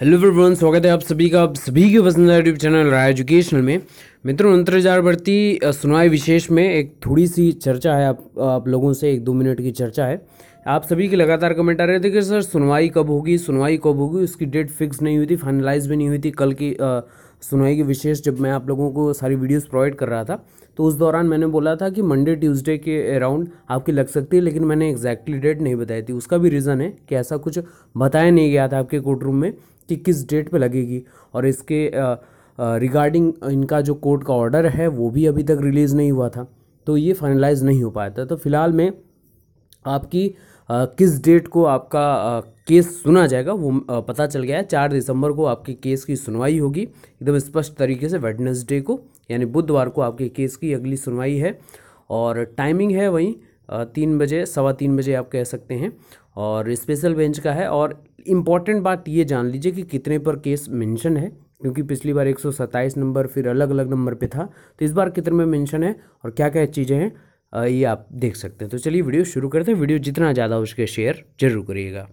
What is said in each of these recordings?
hello everyone स्वागत है आप सभी का आप सभी के पसंद यूट्यूब चैनल राय एजुकेशनल में मित्रों अंतर्जार बढ़ती सुनवाई विशेष में एक थोड़ी सी चर्चा है आप आप लोगों से एक दो मिनट की चर्चा है आप सभी के लगातार कमेंट आ रहे थे कि सर सुनवाई कब होगी सुनवाई कब होगी उसकी डेट फिक्स नहीं हुई थी फाइनलाइज भी नहीं हुई थी कल की आ, सुनवाई की विशेष जब मैं आप लोगों को सारी वीडियोस प्रोवाइड कर रहा था तो उस दौरान मैंने बोला था कि मंडे ट्यूसडे के अराउंड आपकी लग सकती है लेकिन मैंने एग्जैक्टली डेट नहीं बताई थी उसका भी रीज़न है कि ऐसा कुछ बताया नहीं गया था आपके कोर्ट रूम में कि किस डेट पर लगेगी और इसके रिगार्डिंग इनका जो कोर्ट का ऑर्डर है वो भी अभी तक रिलीज़ नहीं हुआ था तो ये फाइनलाइज नहीं हो पाया था तो फिलहाल मैं आपकी आ, किस डेट को आपका आ, केस सुना जाएगा वो आ, पता चल गया है चार दिसंबर को आपके केस की सुनवाई होगी एकदम स्पष्ट तरीके से वेडनेसडे को यानी बुधवार को आपके केस की अगली सुनवाई है और टाइमिंग है वहीं तीन बजे सवा तीन बजे आप कह सकते हैं और स्पेशल बेंच का है और इम्पॉर्टेंट बात ये जान लीजिए कि कितने पर केस मेंशन है क्योंकि पिछली बार एक नंबर फिर अलग अलग नंबर पे था तो इस बार कितने में मेंशन है और क्या क्या चीज़ें हैं ये आप देख सकते हैं तो चलिए वीडियो शुरू करते हैं वीडियो जितना ज़्यादा उसके शेयर जरूर करिएगा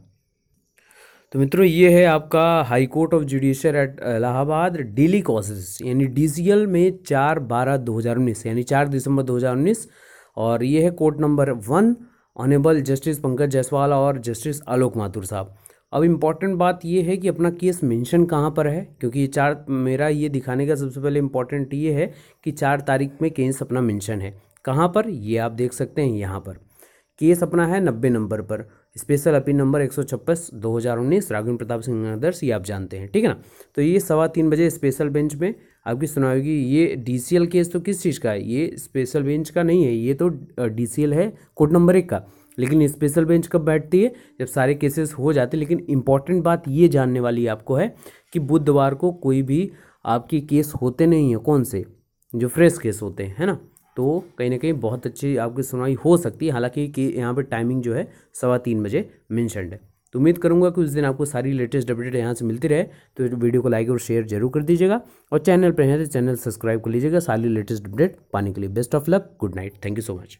तो मित्रों ये है आपका High Court of judicature at Allahabad daily causes यानी डी में चार बारह दो हज़ार उन्नीस यानी चार दिसंबर दो हज़ार उन्नीस और ये है court number one honourable justice Pankaj Jaiswal और जस्टिस आलोक माथुर साहब अब इम्पॉर्टेंट बात ये है कि अपना केस मेंशन कहाँ पर है क्योंकि ये चार मेरा ये दिखाने का सबसे पहले इम्पॉर्टेंट ये है कि चार तारीख में केस अपना मेंशन है कहाँ पर ये आप देख सकते हैं यहाँ पर केस अपना है नब्बे नंबर पर स्पेशल अपील नंबर एक सौ छप्पस दो हज़ार उन्नीस राघवेंद्र प्रताप सिंह आदर्श ये आप जानते हैं ठीक है ना तो ये सवा तीन बजे स्पेशल बेंच में आपकी सुनाई होगी ये डीसीएल केस तो किस चीज़ का है ये स्पेशल बेंच का नहीं है ये तो डीसीएल है कोर्ट नंबर एक का लेकिन स्पेशल बेंच कब बैठती है जब सारे केसेस हो जाते लेकिन इंपॉर्टेंट बात ये जानने वाली आपको है कि बुधवार को कोई भी आपके केस होते नहीं हैं कौन से जो फ्रेश केस होते हैं है ना तो कहीं ना कहीं बहुत अच्छी आपकी सुनवाई हो सकती है हालांकि कि यहाँ पर टाइमिंग जो है सवा तीन बजे मैंशनड है तो उम्मीद करूँगा कि उस दिन आपको सारी लेटेस्ट अपडेट यहाँ से मिलती रहे तो वीडियो को लाइक और शेयर जरूर कर दीजिएगा और चैनल पर हैं तो चैनल सब्सक्राइब कर लीजिएगा सारी लेटेस्ट अपडेट पाने के लिए best of luck good night thank you so much